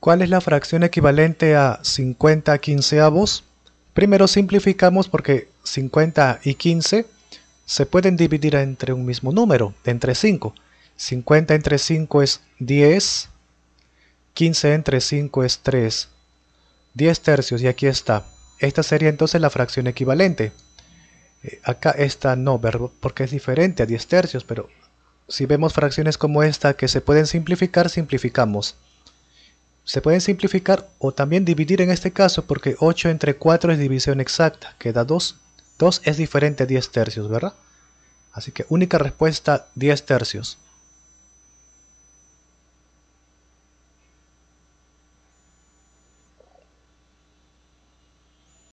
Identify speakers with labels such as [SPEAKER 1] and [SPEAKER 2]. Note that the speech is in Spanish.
[SPEAKER 1] ¿Cuál es la fracción equivalente a 50 quinceavos? Primero simplificamos porque 50 y 15 se pueden dividir entre un mismo número, entre 5. 50 entre 5 es 10, 15 entre 5 es 3, 10 tercios y aquí está. Esta sería entonces la fracción equivalente. Eh, acá esta no, porque es diferente a 10 tercios, pero si vemos fracciones como esta que se pueden simplificar, simplificamos. Se pueden simplificar o también dividir en este caso porque 8 entre 4 es división exacta, queda 2. 2 es diferente a 10 tercios, ¿verdad? Así que única respuesta 10 tercios.